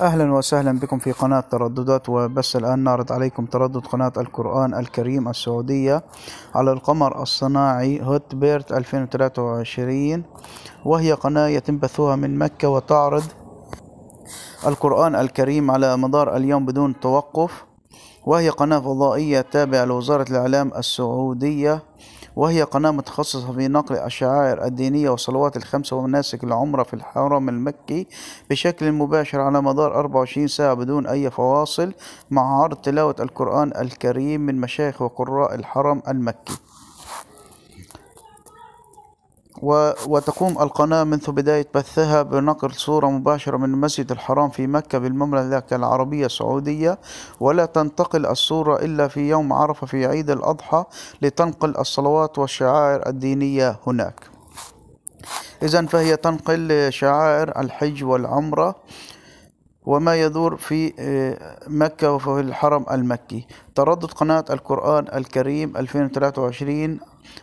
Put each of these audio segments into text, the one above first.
اهلا وسهلا بكم في قناة ترددات وبس الان نعرض عليكم تردد قناة القرآن الكريم السعودية على القمر الصناعي هوت بيرت 2023 وهي قناة يتم بثها من مكة وتعرض القرآن الكريم على مدار اليوم بدون توقف وهي قناة فضائية تابعة لوزارة الإعلام السعودية وهي قناة متخصصة في نقل الشعائر الدينية والصلوات الخمسة ومناسك العمرة في الحرم المكي بشكل مباشر على مدار 24 ساعة بدون أي فواصل مع عرض تلاوة القرآن الكريم من مشايخ وقراء الحرم المكي و... وتقوم القناة منذ بداية بثها بنقل صورة مباشرة من المسجد الحرام في مكة بالمملكة العربية السعودية ولا تنتقل الصورة إلا في يوم عرفة في عيد الأضحى لتنقل الصلوات والشعائر الدينية هناك إذا فهي تنقل شعائر الحج والعمرة وما يدور في آه، مكة وفي الحرم المكي تردد قناة القرآن الكريم 2023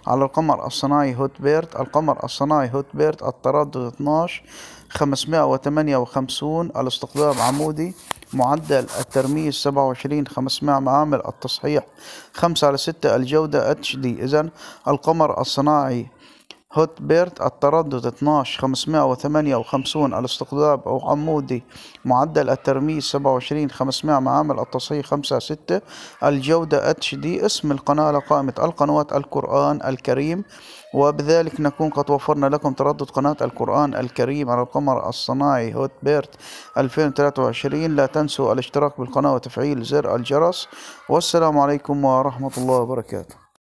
على القمر الصناعي هوتبيرت القمر الصناعي هوتبيرت التردد 12 558 الاستقطاب عمودي معدل الترميز 27 500 معامل التصحيح 5 على 6 الجودة اتش دي إذا القمر الصناعي هوت بيرت التردد 12 558 الاستقطاب أو عمودي معدل الترميز 27 500 معامل التصحيح 5 6 الجودة اتش دي اسم القناة لقائمة القنوات القرآن الكريم وبذلك نكون قد وفرنا لكم تردد قناة القرآن الكريم على القمر الصناعي هوت بيرت 2023 لا تنسوا الاشتراك بالقناة وتفعيل زر الجرس والسلام عليكم ورحمة الله وبركاته